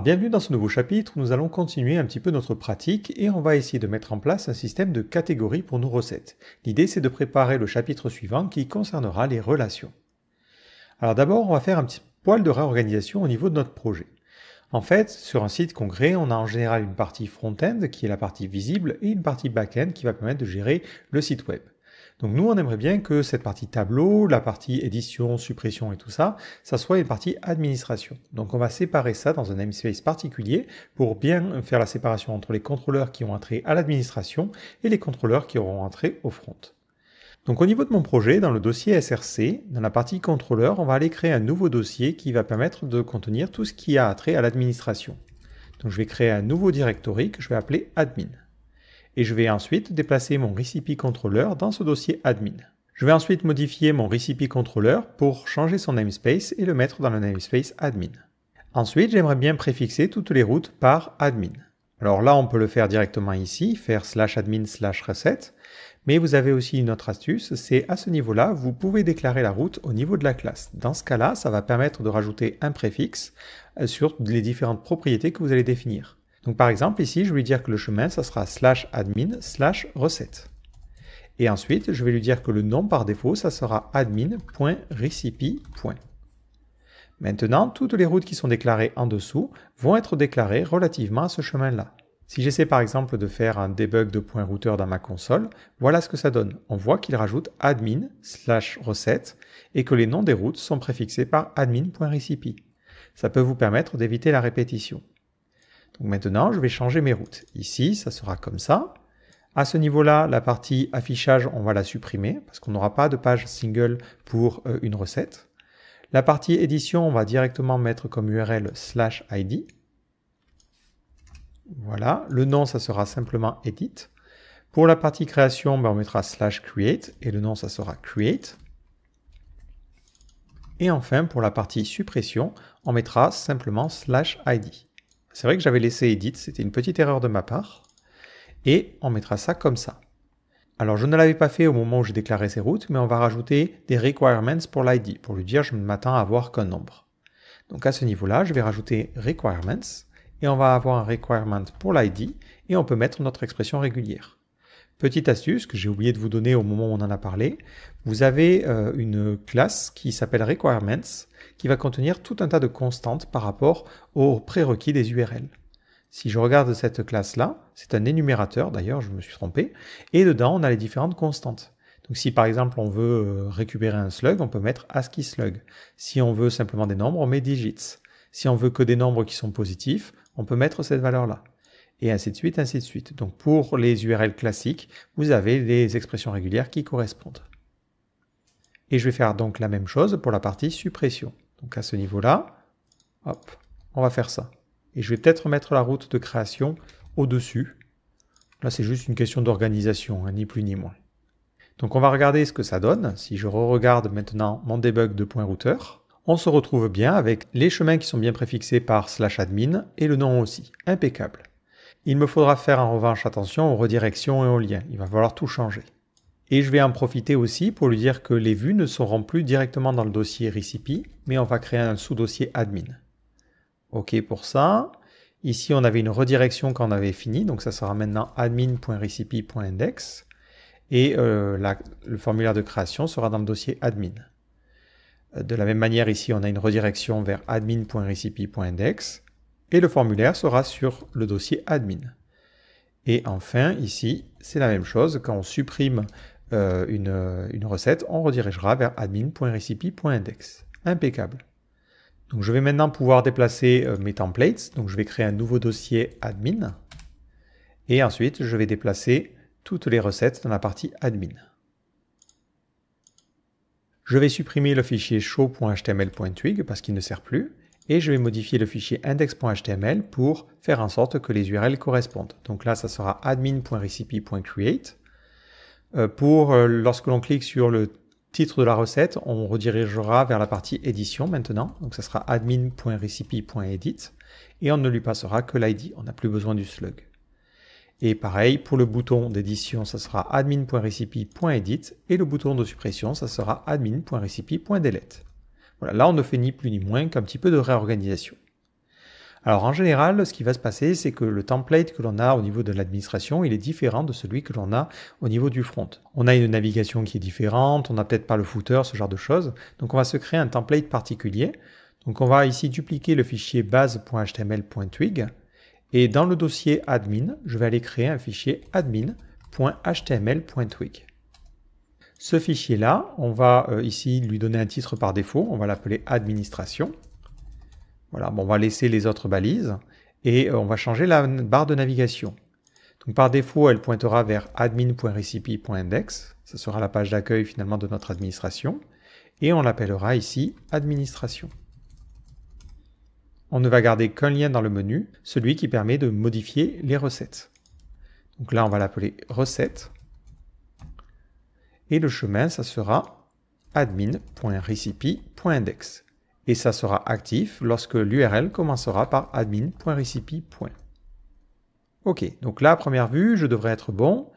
bienvenue dans ce nouveau chapitre nous allons continuer un petit peu notre pratique et on va essayer de mettre en place un système de catégories pour nos recettes. L'idée c'est de préparer le chapitre suivant qui concernera les relations. Alors d'abord on va faire un petit poil de réorganisation au niveau de notre projet. En fait, sur un site concret, on a en général une partie front-end qui est la partie visible et une partie back-end qui va permettre de gérer le site web. Donc nous, on aimerait bien que cette partie tableau, la partie édition, suppression et tout ça, ça soit une partie administration. Donc on va séparer ça dans un namespace particulier pour bien faire la séparation entre les contrôleurs qui ont trait à l'administration et les contrôleurs qui auront trait au front. Donc au niveau de mon projet, dans le dossier SRC, dans la partie contrôleur, on va aller créer un nouveau dossier qui va permettre de contenir tout ce qui a trait à l'administration. Donc je vais créer un nouveau directory que je vais appeler admin et je vais ensuite déplacer mon RecipeController dans ce dossier admin. Je vais ensuite modifier mon RecipeController pour changer son namespace et le mettre dans le namespace admin. Ensuite, j'aimerais bien préfixer toutes les routes par admin. Alors là, on peut le faire directement ici, faire slash admin slash Reset. mais vous avez aussi une autre astuce, c'est à ce niveau-là, vous pouvez déclarer la route au niveau de la classe. Dans ce cas-là, ça va permettre de rajouter un préfixe euh, sur les différentes propriétés que vous allez définir. Donc par exemple, ici, je vais lui dire que le chemin, ça sera slash admin slash recette. Et ensuite, je vais lui dire que le nom par défaut, ça sera admin.recipe. Maintenant, toutes les routes qui sont déclarées en dessous vont être déclarées relativement à ce chemin-là. Si j'essaie par exemple de faire un debug de point routeur dans ma console, voilà ce que ça donne. On voit qu'il rajoute admin slash recette et que les noms des routes sont préfixés par admin.recipe. Ça peut vous permettre d'éviter la répétition. Donc maintenant, je vais changer mes routes. Ici, ça sera comme ça. À ce niveau-là, la partie affichage, on va la supprimer parce qu'on n'aura pas de page single pour euh, une recette. La partie édition, on va directement mettre comme URL slash ID. Voilà, le nom, ça sera simplement edit. Pour la partie création, ben, on mettra slash create et le nom, ça sera create. Et enfin, pour la partie suppression, on mettra simplement slash ID. C'est vrai que j'avais laissé edit, c'était une petite erreur de ma part. Et on mettra ça comme ça. Alors je ne l'avais pas fait au moment où j'ai déclaré ces routes, mais on va rajouter des requirements pour l'ID, pour lui dire je ne m'attends à avoir qu'un nombre. Donc à ce niveau-là, je vais rajouter requirements, et on va avoir un requirement pour l'ID, et on peut mettre notre expression régulière. Petite astuce que j'ai oublié de vous donner au moment où on en a parlé, vous avez euh, une classe qui s'appelle requirements qui va contenir tout un tas de constantes par rapport aux prérequis des URL. Si je regarde cette classe-là, c'est un énumérateur, d'ailleurs je me suis trompé, et dedans on a les différentes constantes. Donc si par exemple on veut euh, récupérer un slug, on peut mettre ASCII slug. Si on veut simplement des nombres, on met digits. Si on veut que des nombres qui sont positifs, on peut mettre cette valeur-là et ainsi de suite, ainsi de suite. Donc pour les URL classiques, vous avez les expressions régulières qui correspondent. Et je vais faire donc la même chose pour la partie suppression. Donc à ce niveau-là, hop, on va faire ça. Et je vais peut-être mettre la route de création au-dessus. Là, c'est juste une question d'organisation, hein, ni plus ni moins. Donc on va regarder ce que ça donne. Si je re-regarde maintenant mon debug de point routeur, on se retrouve bien avec les chemins qui sont bien préfixés par slash admin et le nom aussi. Impeccable. Il me faudra faire en revanche attention aux redirections et aux liens. Il va falloir tout changer. Et je vais en profiter aussi pour lui dire que les vues ne seront plus directement dans le dossier Recipe, mais on va créer un sous-dossier admin. OK pour ça. Ici, on avait une redirection quand on avait fini, donc ça sera maintenant admin.recipe.index. Et euh, le formulaire de création sera dans le dossier admin. Euh, de la même manière, ici, on a une redirection vers admin.recipe.index et le formulaire sera sur le dossier admin. Et enfin, ici, c'est la même chose. Quand on supprime euh, euh, une, recette, on redirigera vers admin.recipe.index. Impeccable. Donc, je vais maintenant pouvoir déplacer euh, mes templates. Donc, je vais créer un nouveau dossier admin. Et ensuite, je vais déplacer toutes les recettes dans la partie admin. Je vais supprimer le fichier show.html.twig parce qu'il ne sert plus et je vais modifier le fichier index.html pour faire en sorte que les URL correspondent. Donc là, ça sera admin.recipe.create. Euh, pour euh, lorsque l'on clique sur le titre de la recette, on redirigera vers la partie édition maintenant. Donc ça sera admin.recipe.edit et on ne lui passera que l'ID. On n'a plus besoin du slug. Et pareil, pour le bouton d'édition, ça sera admin.recipe.edit et le bouton de suppression, ça sera admin.recipe.delete. Voilà, là, on ne fait ni plus ni moins qu'un petit peu de réorganisation. Alors en général, ce qui va se passer, c'est que le template que l'on a au niveau de l'administration, il est différent de celui que l'on a au niveau du front. On a une navigation qui est différente, on n'a peut-être pas le footer, ce genre de choses. Donc on va se créer un template particulier. Donc on va ici dupliquer le fichier base.html.twig et dans le dossier admin, je vais aller créer un fichier admin.html.twig. Ce fichier-là, on va euh, ici lui donner un titre par défaut, on va l'appeler administration. Voilà, on va laisser les autres balises et euh, on va changer la barre de navigation. Donc par défaut, elle pointera vers admin.recipe.index, ce sera la page d'accueil finalement de notre administration, et on l'appellera ici administration. On ne va garder qu'un lien dans le menu, celui qui permet de modifier les recettes. Donc là, on va l'appeler recette et le chemin, ça sera admin.recipe.index. Et ça sera actif lorsque l'URL commencera par admin.recipe. Ok, donc là, première vue, je devrais être bon.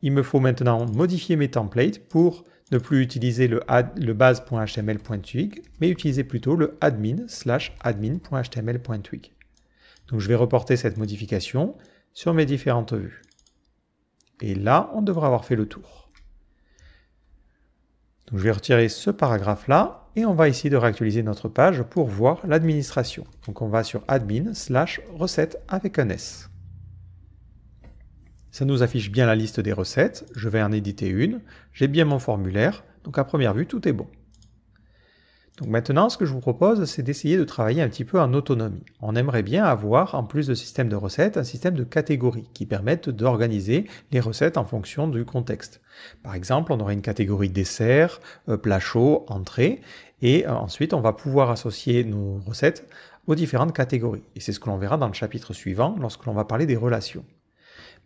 Il me faut maintenant modifier mes templates pour ne plus utiliser le, base.html.twig, mais utiliser plutôt le admin slash admin.html.twig. Donc je vais reporter cette modification sur mes différentes vues. Et là, on devrait avoir fait le tour je vais retirer ce paragraphe-là et on va essayer de réactualiser notre page pour voir l'administration. Donc on va sur admin slash recette avec un S. Ça nous affiche bien la liste des recettes, je vais en éditer une, j'ai bien mon formulaire, donc à première vue tout est bon. Donc maintenant, ce que je vous propose, c'est d'essayer de travailler un petit peu en autonomie. On aimerait bien avoir, en plus de système de recettes, un système de catégories qui permettent d'organiser les recettes en fonction du contexte. Par exemple, on aurait une catégorie dessert, euh, plat chaud, entrée, et euh, ensuite on va pouvoir associer nos recettes aux différentes catégories. Et c'est ce que l'on verra dans le chapitre suivant lorsque l'on va parler des relations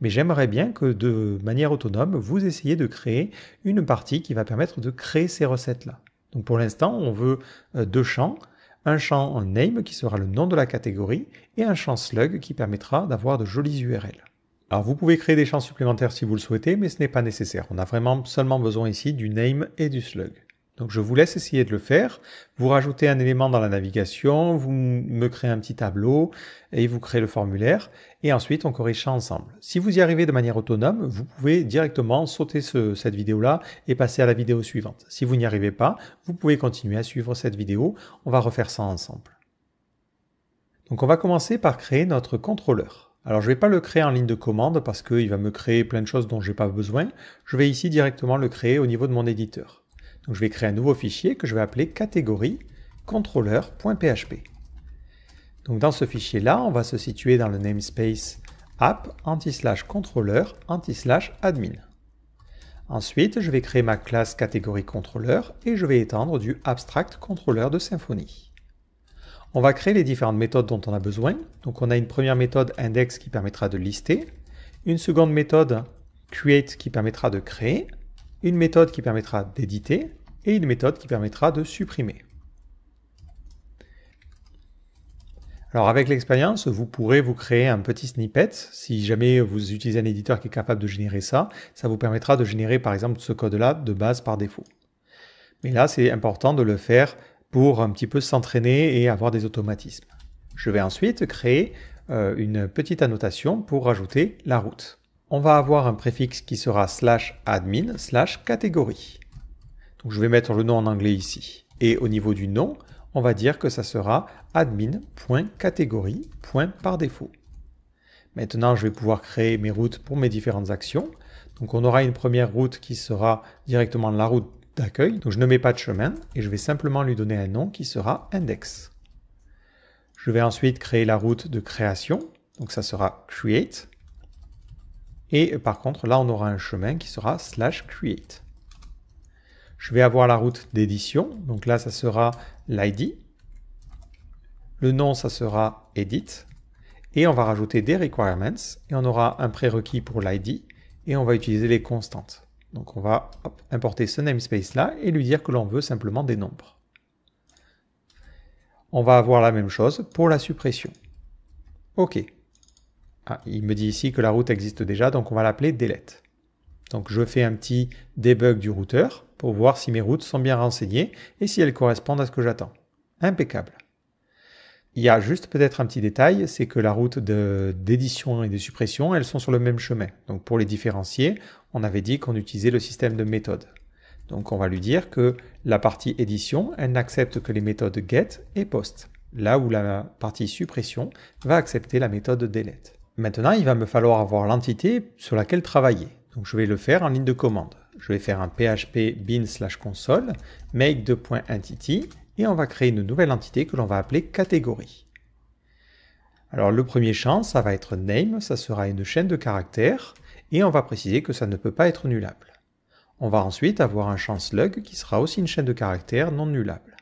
mais j'aimerais bien que de manière autonome, vous essayiez de créer une partie qui va permettre de créer ces recettes-là. Donc pour l'instant, on veut euh, deux champs, un champ en name qui sera le nom de la catégorie et un champ slug qui permettra d'avoir de jolies URL. Alors vous pouvez créer des champs supplémentaires si vous le souhaitez, mais ce n'est pas nécessaire. On a vraiment seulement besoin ici du name et du slug. Donc je vous laisse essayer de le faire. Vous rajoutez un élément dans la navigation, vous me créez un petit tableau et vous créez le formulaire. Et ensuite, on corrige ça ensemble. Si vous y arrivez de manière autonome, vous pouvez directement sauter cette vidéo-là et passer à la vidéo suivante. Si vous n'y arrivez pas, vous pouvez continuer à suivre cette vidéo. On va refaire ça ensemble. Donc on va commencer par créer notre contrôleur. Alors je ne vais pas le créer en ligne de commande parce qu'il va me créer plein de choses dont je n'ai pas besoin. Je vais ici directement le créer au niveau de mon éditeur je vais créer un nouveau fichier que je vais appeler catégorie contrôleur.php. Donc dans ce fichier-là, on va se situer dans le namespace app anti contrôleur anti admin. Ensuite, je vais créer ma classe catégorie contrôleur et je vais étendre du abstract contrôleur de Symfony. On va créer les différentes méthodes dont on a besoin. Donc on a une première méthode index qui permettra de lister, une seconde méthode create qui permettra de créer, une méthode qui permettra d'éditer et une méthode qui permettra de supprimer. Alors avec l'expérience, vous pourrez vous créer un petit snippet. Si jamais vous utilisez un éditeur qui est capable de générer ça, ça vous permettra de générer par exemple ce code-là de base par défaut. Mais là, c'est important de le faire pour un petit peu s'entraîner et avoir des automatismes. Je vais ensuite créer euh, une petite annotation pour rajouter la route on va avoir un préfixe qui sera slash admin slash catégorie. Donc je vais mettre le nom en anglais ici. Et au niveau du nom, on va dire que ça sera admin.catégorie.par défaut. Maintenant, je vais pouvoir créer mes routes pour mes différentes actions. Donc on aura une première route qui sera directement la route d'accueil. Donc je ne mets pas de chemin et je vais simplement lui donner un nom qui sera index. Je vais ensuite créer la route de création. Donc ça sera create. Et par contre, là, on aura un chemin qui sera slash create. Je vais avoir la route d'édition. Donc là, ça sera l'ID. Le nom, ça sera edit. Et on va rajouter des requirements. Et on aura un prérequis pour l'ID. Et on va utiliser les constantes. Donc on va importer ce namespace là et lui dire que l'on veut simplement des nombres. On va avoir la même chose pour la suppression. OK. Ah, il me dit ici que la route existe déjà, donc on va l'appeler delete. Donc je fais un petit debug du routeur pour voir si mes routes sont bien renseignées et si elles correspondent à ce que j'attends. Impeccable. Il y a juste peut-être un petit détail, c'est que la route d'édition et de suppression, elles sont sur le même chemin. Donc pour les différencier, on avait dit qu'on utilisait le système de méthode. Donc on va lui dire que la partie édition, elle n'accepte que les méthodes get et post, là où la partie suppression va accepter la méthode delete. Maintenant, il va me falloir avoir l'entité sur laquelle travailler. Donc je vais le faire en ligne de commande. Je vais faire un php bin slash console make2.entity et on va créer une nouvelle entité que l'on va appeler catégorie. Alors le premier champ, ça va être name, ça sera une chaîne de caractères et on va préciser que ça ne peut pas être nullable. On va ensuite avoir un champ slug qui sera aussi une chaîne de caractères non nullable.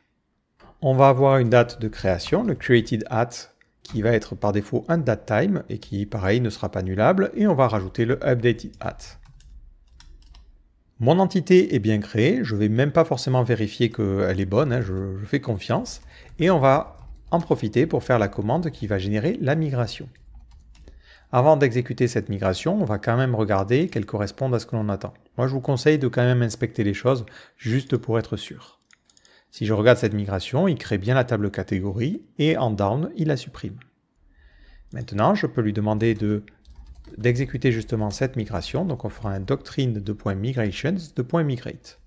On va avoir une date de création, le created at qui va être par défaut un datetime et qui pareil ne sera pas nullable et on va rajouter le update at. Mon entité est bien créée, je ne vais même pas forcément vérifier qu'elle est bonne, hein. je, je fais confiance, et on va en profiter pour faire la commande qui va générer la migration. Avant d'exécuter cette migration, on va quand même regarder qu'elle corresponde à ce que l'on attend. Moi, je vous conseille de quand même inspecter les choses, juste pour être sûr. Si je regarde cette migration, il crée bien la table catégorie et en down, il la supprime. Maintenant, je peux lui demander d'exécuter justement cette migration. Donc on fera un doctrine de point migrations de point migrate.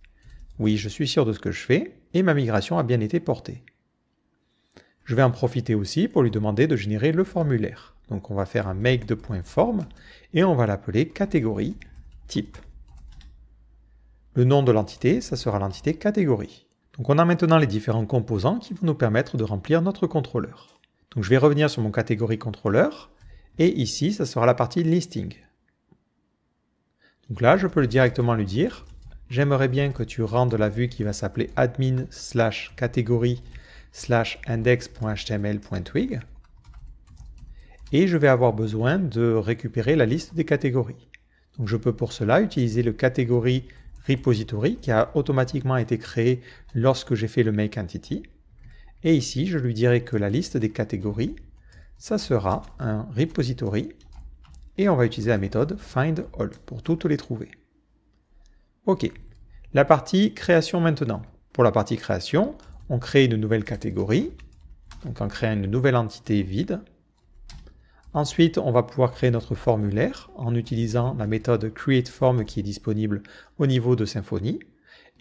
Oui, je suis sûr de ce que je fais et ma migration a bien été portée. Je vais en profiter aussi pour lui demander de générer le formulaire. Donc on va faire un make de point form et on va l'appeler catégorie type. Le nom de l'entité, ça sera l'entité catégorie. Donc on a maintenant les différents composants qui vont nous permettre de remplir notre contrôleur. Donc je vais revenir sur mon catégorie contrôleur, et ici, ça sera la partie listing. Donc là, je peux directement lui dire, j'aimerais bien que tu rendes la vue qui va s'appeler admin slash catégorie slash index.html.twig, et je vais avoir besoin de récupérer la liste des catégories. Donc je peux pour cela utiliser le catégorie repository qui a automatiquement été créé lorsque j'ai fait le make entity. Et ici, je lui dirai que la liste des catégories, ça sera un repository. Et on va utiliser la méthode find all pour toutes les trouver. OK. La partie création maintenant. Pour la partie création, on crée une nouvelle catégorie. Donc on crée une nouvelle entité vide. Ensuite, on va pouvoir créer notre formulaire en utilisant la méthode createForm qui est disponible au niveau de Symfony.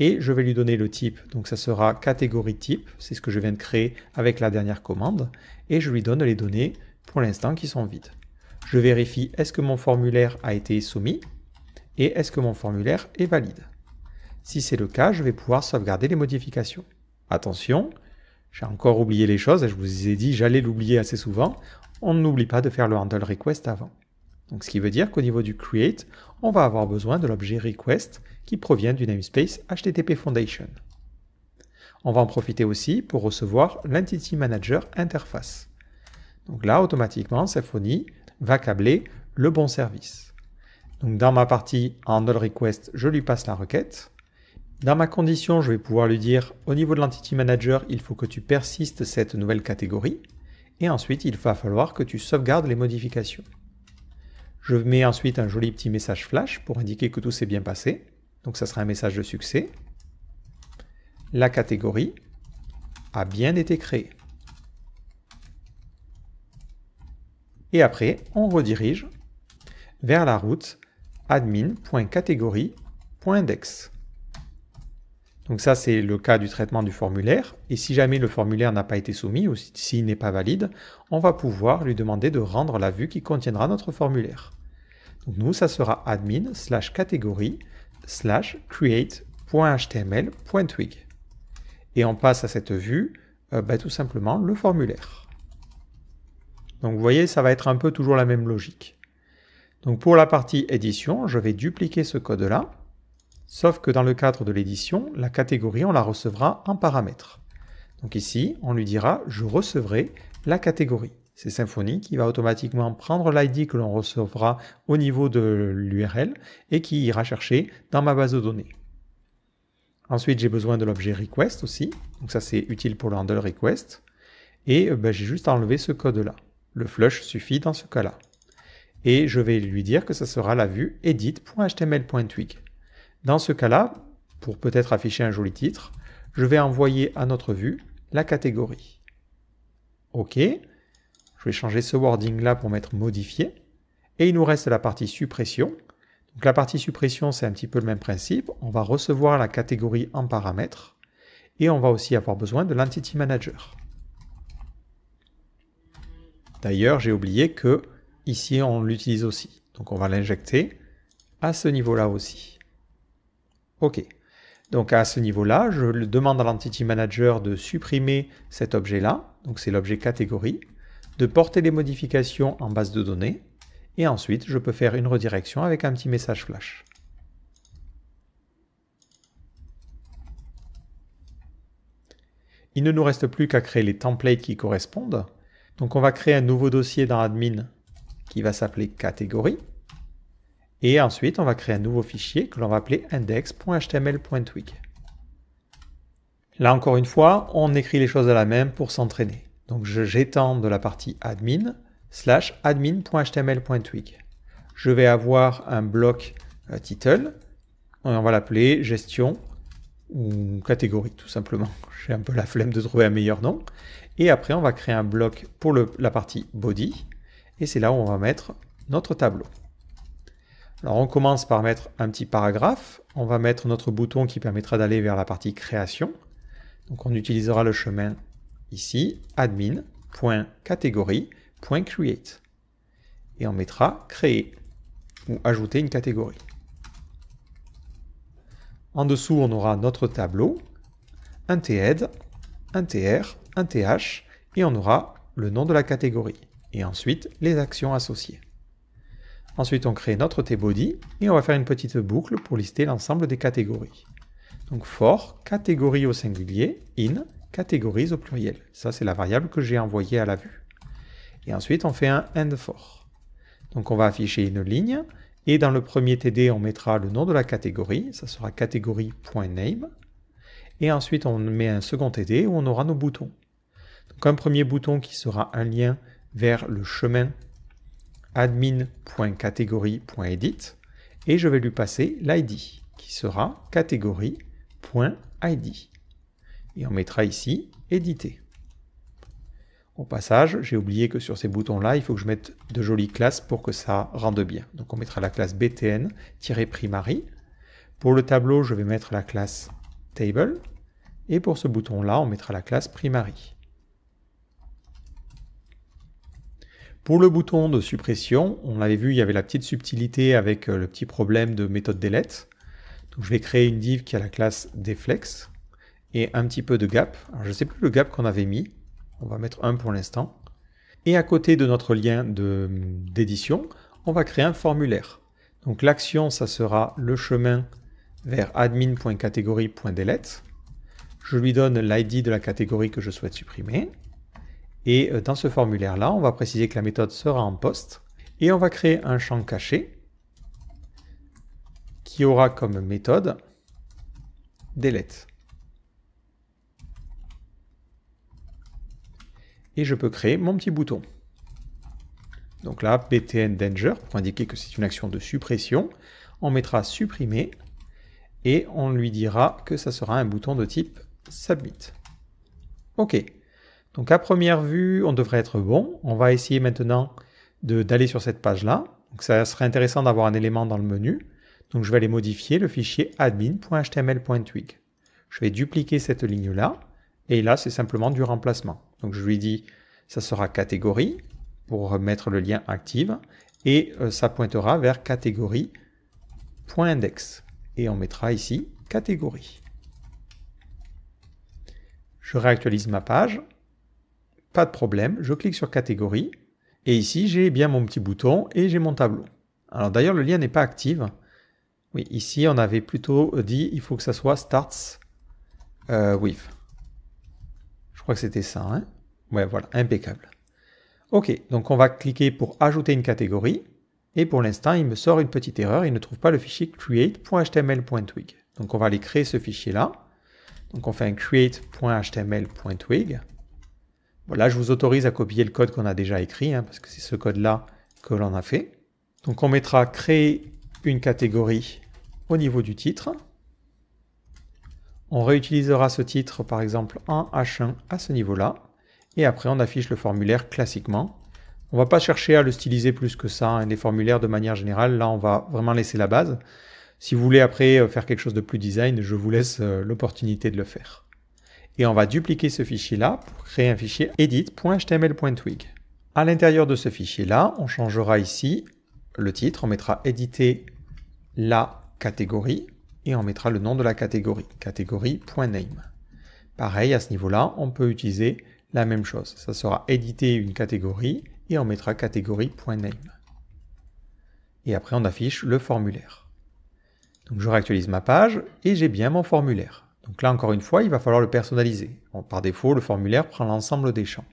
Et je vais lui donner le type, donc ça sera catégorie type, c'est ce que je viens de créer avec la dernière commande. Et je lui donne les données pour l'instant qui sont vides. Je vérifie est-ce que mon formulaire a été soumis et est-ce que mon formulaire est valide. Si c'est le cas, je vais pouvoir sauvegarder les modifications. Attention, j'ai encore oublié les choses, et je vous ai dit j'allais l'oublier assez souvent on n'oublie pas de faire le handle request avant. ce qui veut dire qu'au niveau du create, on va avoir besoin de l'objet request qui provient du namespace HTTP Foundation. On va en profiter aussi pour recevoir l'Entity Manager Interface. Donc là, automatiquement, Symfony va câbler le bon service. Donc dans ma partie handle request, je lui passe la requête. Dans ma condition, je vais pouvoir lui dire au niveau de l'Entity Manager, il faut que tu persistes cette nouvelle catégorie. Et ensuite, il va falloir que tu sauvegardes les modifications. Je mets ensuite un joli petit message flash pour indiquer que tout s'est bien passé. Donc ça sera un message de succès. La catégorie a bien été créée. Et après, on redirige vers la route admin.catégorie.index. Donc ça, c'est le cas du traitement du formulaire. Et si jamais le formulaire n'a pas été soumis ou s'il n'est pas valide, on va pouvoir lui demander de rendre la vue qui contiendra notre formulaire. Donc nous, ça sera admin slash catégorie slash create.html.twig. Et on passe à cette vue euh, bah, tout simplement le formulaire. Donc vous voyez, ça va être un peu toujours la même logique. Donc pour la partie édition, je vais dupliquer ce code-là Sauf que dans le cadre de l'édition, la catégorie, on la recevra en paramètre. Donc ici, on lui dira « je recevrai la catégorie ». C'est Symfony qui va automatiquement prendre l'ID que l'on recevra au niveau de l'URL et qui ira chercher dans ma base de données. Ensuite, j'ai besoin de l'objet request aussi. Donc ça, c'est utile pour le handle request. Et euh, ben, j'ai juste à enlever ce code-là. Le flush suffit dans ce cas-là. Et je vais lui dire que ça sera la vue edit.html.twig. Dans ce cas-là, pour peut-être afficher un joli titre, je vais envoyer à notre vue la catégorie. OK. Je vais changer ce wording-là pour mettre modifié. Et il nous reste la partie suppression. Donc la partie suppression, c'est un petit peu le même principe. On va recevoir la catégorie en paramètres et on va aussi avoir besoin de l'Entity Manager. D'ailleurs, j'ai oublié que ici, on l'utilise aussi. Donc on va l'injecter à ce niveau-là aussi. OK. Donc à ce niveau-là, je demande à l'entity manager de supprimer cet objet-là, donc c'est l'objet catégorie, de porter les modifications en base de données, et ensuite je peux faire une redirection avec un petit message flash. Il ne nous reste plus qu'à créer les templates qui correspondent. Donc on va créer un nouveau dossier dans admin qui va s'appeler catégorie. Et ensuite, on va créer un nouveau fichier que l'on va appeler index.html.twig. Là encore une fois, on écrit les choses à la même pour s'entraîner. Donc j'étends de la partie admin slash admin.html.twig. Je vais avoir un bloc euh, title. On va l'appeler gestion ou catégorie tout simplement. J'ai un peu la flemme de trouver un meilleur nom. Et après, on va créer un bloc pour la partie body. Et c'est là où on va mettre notre tableau. Alors on commence par mettre un petit paragraphe. On va mettre notre bouton qui permettra d'aller vers la partie création. Donc on utilisera le chemin ici, admin.category.create. Et on mettra créer ou ajouter une catégorie. En dessous, on aura notre tableau, un TED, un TR, un TH, et on aura le nom de la catégorie, et ensuite les actions associées. Ensuite, on crée notre tbody et on va faire une petite boucle pour lister l'ensemble des catégories. Donc for catégorie au singulier, in catégories au pluriel. Ça, c'est la variable que j'ai envoyée à la vue. Et ensuite, on fait un end for. Donc on va afficher une ligne et dans le premier TD, on mettra le nom de la catégorie. Ça sera catégorie.name. Et ensuite, on met un second TD où on aura nos boutons. Donc un premier bouton qui sera un lien vers le chemin admin.category.edit et je vais lui passer l'ID qui sera catégorie.id. Et on mettra ici éditer. Au passage, j'ai oublié que sur ces boutons-là, il faut que je mette de jolies classes pour que ça rende bien. Donc on mettra la classe btn-primary. Pour le tableau, je vais mettre la classe table. Et pour ce bouton-là, on mettra la classe primary. Pour le bouton de suppression, on l'avait vu, il y avait la petite subtilité avec euh, le petit problème de méthode delete. Donc je vais créer une div qui a la classe deflex et un petit peu de gap. je ne sais plus le gap qu'on avait mis, on va mettre un pour l'instant. Et à côté de notre lien hum, d'édition, on va créer un formulaire. Donc l'action, ça sera le chemin vers admin.catégorie.delete. Je lui donne l'ID de la catégorie que je souhaite supprimer. Et euh, dans ce formulaire-là, on va préciser que la méthode sera en poste et on va créer un champ caché qui aura comme méthode delete. Et je peux créer mon petit bouton. Donc là, btn danger pour indiquer que c'est une action de suppression. On mettra supprimer et on lui dira que ça sera un bouton de type submit. OK. Donc à première vue, on devrait être bon. On va essayer maintenant d'aller sur cette page-là. Donc ça serait intéressant d'avoir un élément dans le menu. Donc je vais aller modifier le fichier admin.html.twig. Je vais dupliquer cette ligne-là. Et là, c'est simplement du remplacement. Donc je lui dis, ça sera catégorie pour mettre le lien active. Et euh, ça pointera vers catégorie.index. Et on mettra ici catégorie. Je réactualise ma page pas de problème, je clique sur catégorie, et ici j'ai bien mon petit bouton et j'ai mon tableau. Alors d'ailleurs le lien n'est pas actif. Oui, ici on avait plutôt dit il faut que ça soit starts euh, with. Je crois que c'était ça. Hein ouais, voilà, impeccable. Ok, donc on va cliquer pour ajouter une catégorie. Et pour l'instant, il me sort une petite erreur, il ne trouve pas le fichier create.html.twig. Donc on va aller créer ce fichier-là. Donc on fait un create.html.twig. Là, je vous autorise à copier le code qu'on a déjà écrit, hein, parce que c'est ce code-là que l'on a fait. Donc on mettra créer une catégorie au niveau du titre. On réutilisera ce titre par exemple en H1 à ce niveau-là. Et après on affiche le formulaire classiquement. On ne va pas chercher à le styliser plus que ça, des hein. les formulaires de manière générale. Là on va vraiment laisser la base. Si vous voulez après euh, faire quelque chose de plus design, je vous laisse euh, l'opportunité de le faire et on va dupliquer ce fichier-là pour créer un fichier edit.html.twig. À l'intérieur de ce fichier-là, on changera ici le titre, on mettra éditer la catégorie et on mettra le nom de la catégorie, catégorie.name. Pareil, à ce niveau-là, on peut utiliser la même chose. Ça sera éditer une catégorie et on mettra catégorie.name. Et après, on affiche le formulaire. Donc je réactualise ma page et j'ai bien mon formulaire. Donc là, encore une fois, il va falloir le personnaliser. par défaut, le formulaire prend l'ensemble des champs.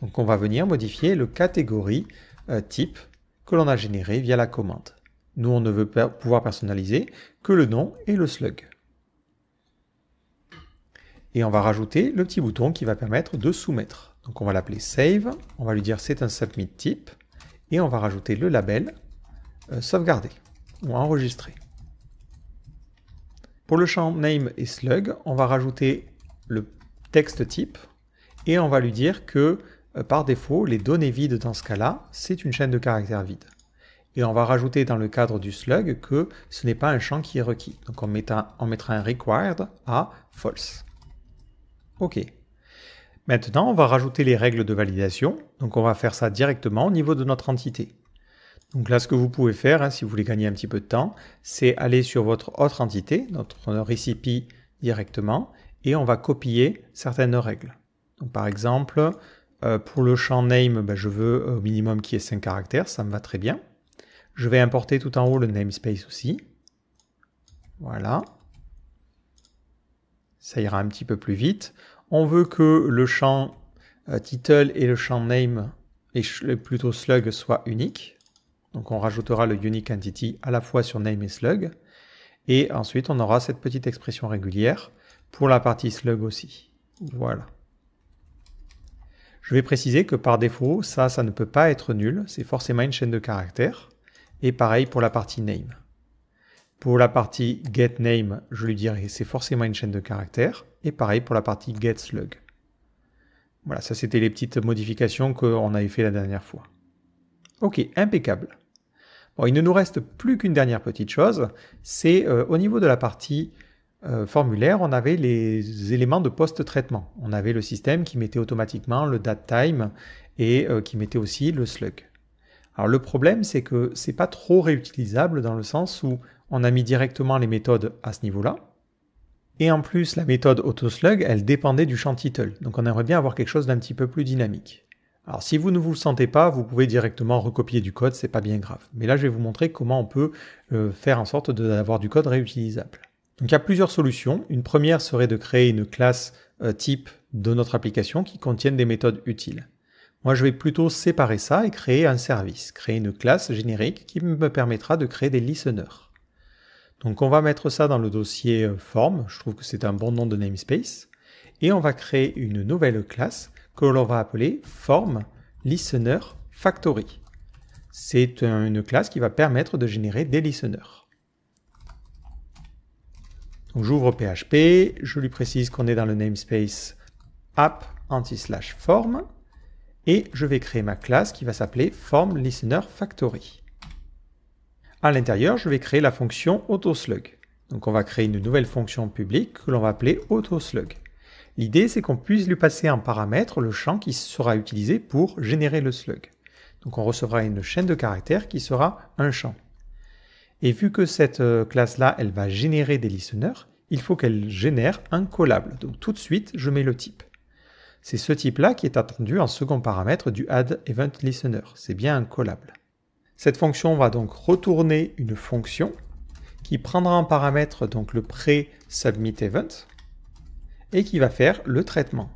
Donc on va venir modifier le catégorie euh, type que l'on a généré via la commande. Nous, on ne veut pouvoir personnaliser que le nom et le slug. Et on va rajouter le petit bouton qui va permettre de soumettre. Donc on va l'appeler save, on va lui dire c'est un submit type, et on va rajouter le label euh, sauvegarder ou enregistrer. Pour le champ name et slug, on va rajouter le texte type et on va lui dire que euh, par défaut, les données vides dans ce cas-là, c'est une chaîne de caractères vide. Et on va rajouter dans le cadre du slug que ce n'est pas un champ qui est requis. Donc on, mettra, on mettra un required à false. OK. Maintenant, on va rajouter les règles de validation. Donc on va faire ça directement au niveau de notre entité. Donc là, ce que vous pouvez faire, hein, si vous voulez gagner un petit peu de temps, c'est aller sur votre autre entité, notre Recipe, directement, et on va copier certaines règles. Donc par exemple, euh, pour le champ name, ben, je veux au minimum qu'il y ait 5 caractères, ça me va très bien. Je vais importer tout en haut le namespace aussi. Voilà. Ça ira un petit peu plus vite. On veut que le champ euh, title et le champ name, et plutôt slug, soient uniques. Donc on rajoutera le unique entity à la fois sur name et slug. Et ensuite, on aura cette petite expression régulière pour la partie slug aussi. Voilà. Je vais préciser que par défaut, ça, ça ne peut pas être nul. C'est forcément une chaîne de caractères. Et pareil pour la partie name. Pour la partie getName, je lui dirai c'est forcément une chaîne de caractères. Et pareil pour la partie getSlug. Voilà, ça c'était les petites modifications qu'on avait fait la dernière fois. Ok, impeccable. Bon, il ne nous reste plus qu'une dernière petite chose, c'est euh, au niveau de la partie euh, formulaire, on avait les éléments de post-traitement. On avait le système qui mettait automatiquement le date time et euh, qui mettait aussi le slug. Alors le problème, c'est que c'est pas trop réutilisable dans le sens où on a mis directement les méthodes à ce niveau-là. Et en plus, la méthode auto slug, elle dépendait du champ title. Donc on aimerait bien avoir quelque chose d'un petit peu plus dynamique. Alors si vous ne vous sentez pas, vous pouvez directement recopier du code, c'est pas bien grave. Mais là, je vais vous montrer comment on peut euh, faire en sorte d'avoir du code réutilisable. Donc il y a plusieurs solutions. Une première serait de créer une classe euh, type de notre application qui contienne des méthodes utiles. Moi, je vais plutôt séparer ça et créer un service, créer une classe générique qui me permettra de créer des listeners. Donc on va mettre ça dans le dossier euh, form, je trouve que c'est un bon nom de namespace, et on va créer une nouvelle classe que l'on va appeler FormListenerFactory ». C'est une classe qui va permettre de générer des listeners. J'ouvre PHP, je lui précise qu'on est dans le namespace app anti-slash form et je vais créer ma classe qui va s'appeler FormListenerFactory ». listener À l'intérieur, je vais créer la fonction autoslug. Donc on va créer une nouvelle fonction publique que l'on va appeler autoslug. L'idée, c'est qu'on puisse lui passer en paramètre le champ qui sera utilisé pour générer le slug. Donc on recevra une chaîne de caractères qui sera un champ. Et vu que cette euh, classe-là, elle va générer des listeners, il faut qu'elle génère un collable. Donc tout de suite, je mets le type. C'est ce type-là qui est attendu en second paramètre du addEventListener. listener. C'est bien un collable. Cette fonction va donc retourner une fonction qui prendra en paramètre donc le pré event et qui va faire le traitement.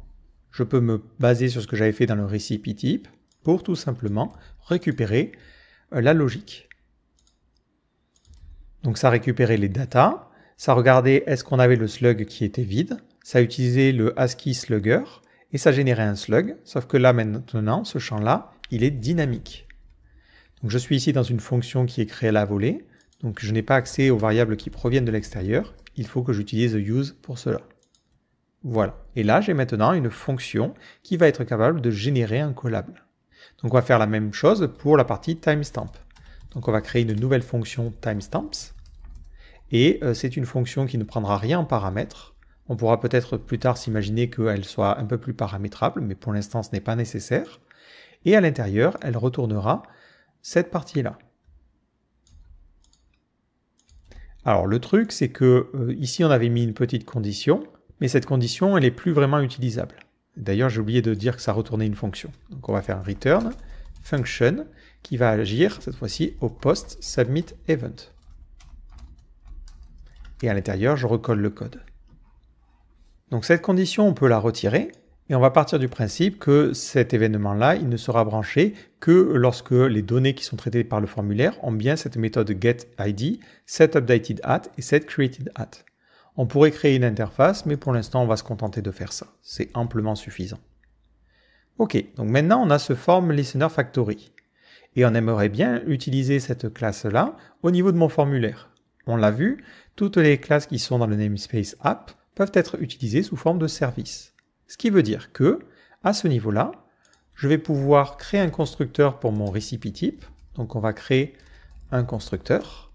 Je peux me baser sur ce que j'avais fait dans le recipe type pour tout simplement récupérer euh, la logique. Donc ça récupéré les datas, ça regardait est-ce qu'on avait le slug qui était vide, ça utilisait le ASCII slugger, et ça générait un slug, sauf que là maintenant, ce champ-là, il est dynamique. Donc je suis ici dans une fonction qui est créée à la volée, donc je n'ai pas accès aux variables qui proviennent de l'extérieur, il faut que j'utilise use pour cela. Voilà. Et là, j'ai maintenant une fonction qui va être capable de générer un collable. Donc on va faire la même chose pour la partie timestamp. Donc on va créer une nouvelle fonction timestamps. Et euh, c'est une fonction qui ne prendra rien en paramètre. On pourra peut-être plus tard s'imaginer qu'elle soit un peu plus paramétrable, mais pour l'instant ce n'est pas nécessaire. Et à l'intérieur, elle retournera cette partie-là. Alors le truc, c'est que euh, ici on avait mis une petite condition mais cette condition, elle n'est plus vraiment utilisable. D'ailleurs, j'ai oublié de dire que ça retournait une fonction. Donc on va faire un return function qui va agir cette fois-ci au post submit event. Et à l'intérieur, je recolle le code. Donc cette condition, on peut la retirer et on va partir du principe que cet événement-là, il ne sera branché que lorsque les données qui sont traitées par le formulaire ont bien cette méthode getID, setUpdatedAt et setCreatedAt. On pourrait créer une interface, mais pour l'instant, on va se contenter de faire ça. C'est amplement suffisant. Ok, donc maintenant, on a ce form listener factory. Et on aimerait bien utiliser cette classe-là au niveau de mon formulaire. On l'a vu, toutes les classes qui sont dans le namespace app peuvent être utilisées sous forme de service. Ce qui veut dire que, à ce niveau-là, je vais pouvoir créer un constructeur pour mon recipe type. Donc on va créer un constructeur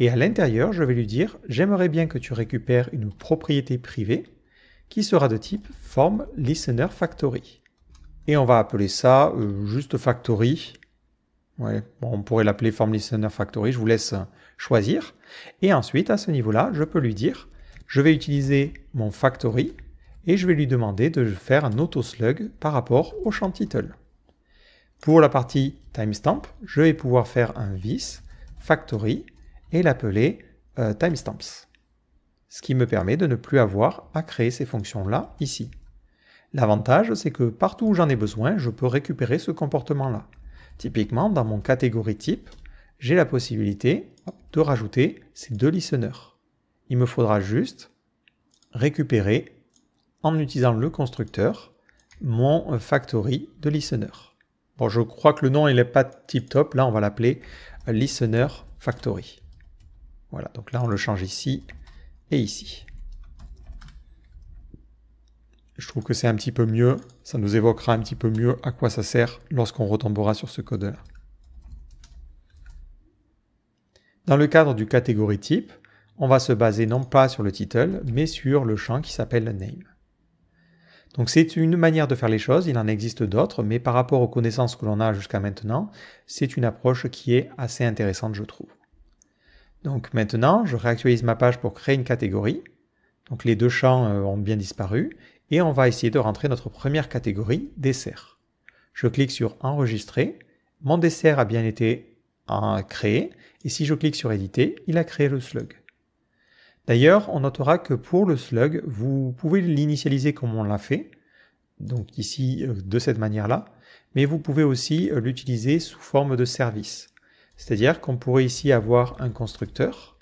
et à l'intérieur, je vais lui dire j'aimerais bien que tu récupères une propriété privée qui sera de type form listener factory. Et on va appeler ça euh, juste factory. Ouais, on pourrait l'appeler form listener factory, je vous laisse choisir. Et ensuite, à ce niveau-là, je peux lui dire je vais utiliser mon factory et je vais lui demander de faire un auto-slug par rapport au champ title. Pour la partie timestamp, je vais pouvoir faire un vis factory et l'appeler euh, timestamps. Ce qui me permet de ne plus avoir à créer ces fonctions-là ici. L'avantage, c'est que partout où j'en ai besoin, je peux récupérer ce comportement-là. Typiquement, dans mon catégorie type, j'ai la possibilité de rajouter ces deux listeners. Il me faudra juste récupérer, en utilisant le constructeur, mon euh, factory de listener. Bon, je crois que le nom il n'est pas tip top. Là, on va l'appeler euh, listener factory. Voilà, donc là on le change ici et ici. Je trouve que c'est un petit peu mieux, ça nous évoquera un petit peu mieux à quoi ça sert lorsqu'on retombera sur ce code-là. Dans le cadre du catégorie type, on va se baser non pas sur le title, mais sur le champ qui s'appelle name. Donc c'est une manière de faire les choses, il en existe d'autres, mais par rapport aux connaissances que l'on a jusqu'à maintenant, c'est une approche qui est assez intéressante je trouve. Donc maintenant, je réactualise ma page pour créer une catégorie. Donc les deux champs euh, ont bien disparu et on va essayer de rentrer notre première catégorie, dessert. Je clique sur enregistrer, mon dessert a bien été euh, créé et si je clique sur éditer, il a créé le slug. D'ailleurs, on notera que pour le slug, vous pouvez l'initialiser comme on l'a fait, donc ici euh, de cette manière-là, mais vous pouvez aussi l'utiliser sous forme de service. C'est-à-dire qu'on pourrait ici avoir un constructeur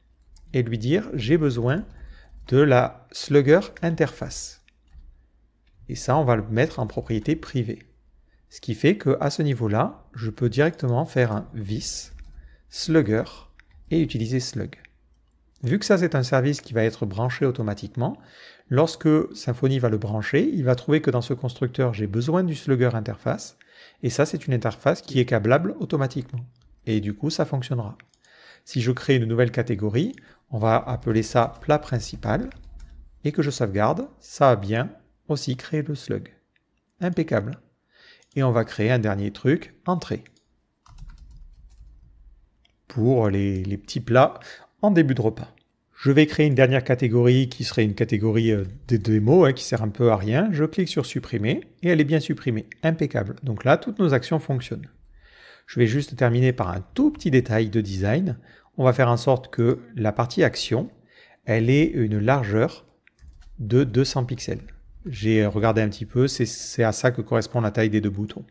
et lui dire j'ai besoin de la slugger interface. Et ça, on va le mettre en propriété privée. Ce qui fait qu'à ce niveau-là, je peux directement faire un vis slugger et utiliser slug. Vu que ça c'est un service qui va être branché automatiquement, lorsque Symfony va le brancher, il va trouver que dans ce constructeur j'ai besoin du slugger interface, et ça c'est une interface qui est câblable automatiquement et du coup ça fonctionnera. Si je crée une nouvelle catégorie, on va appeler ça plat principal et que je sauvegarde, ça a bien aussi créé le slug. Impeccable. Et on va créer un dernier truc, entrée. Pour les, les petits plats en début de repas. Je vais créer une dernière catégorie qui serait une catégorie euh, des démos hein, qui sert un peu à rien. Je clique sur supprimer et elle est bien supprimée. Impeccable. Donc là, toutes nos actions fonctionnent. Je vais juste terminer par un tout petit détail de design. On va faire en sorte que la partie action, elle ait une largeur de 200 pixels. J'ai regardé un petit peu, c'est à ça que correspond la taille des deux boutons.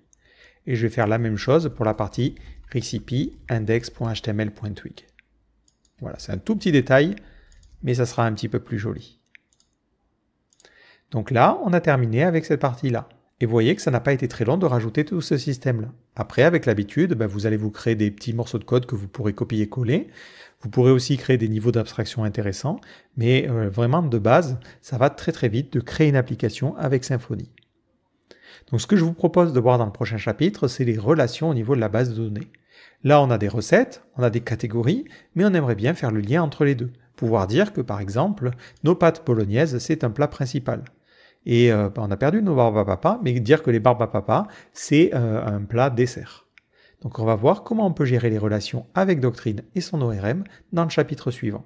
Et je vais faire la même chose pour la partie recipe index.html.twig. Voilà, c'est un tout petit détail, mais ça sera un petit peu plus joli. Donc là, on a terminé avec cette partie-là. Et vous voyez que ça n'a pas été très long de rajouter tout ce système-là. Après, avec l'habitude, bah, vous allez vous créer des petits morceaux de code que vous pourrez copier-coller. Vous pourrez aussi créer des niveaux d'abstraction intéressants. Mais euh, vraiment, de base, ça va très très vite de créer une application avec Symfony. Donc ce que je vous propose de voir dans le prochain chapitre, c'est les relations au niveau de la base de données. Là, on a des recettes, on a des catégories, mais on aimerait bien faire le lien entre les deux. Pouvoir dire que, par exemple, nos pâtes polonaises, c'est un plat principal. Et euh, bah, on a perdu nos barbes à papa, mais dire que les barbes à papa, c'est euh, un plat dessert. Donc on va voir comment on peut gérer les relations avec Doctrine et son ORM dans le chapitre suivant.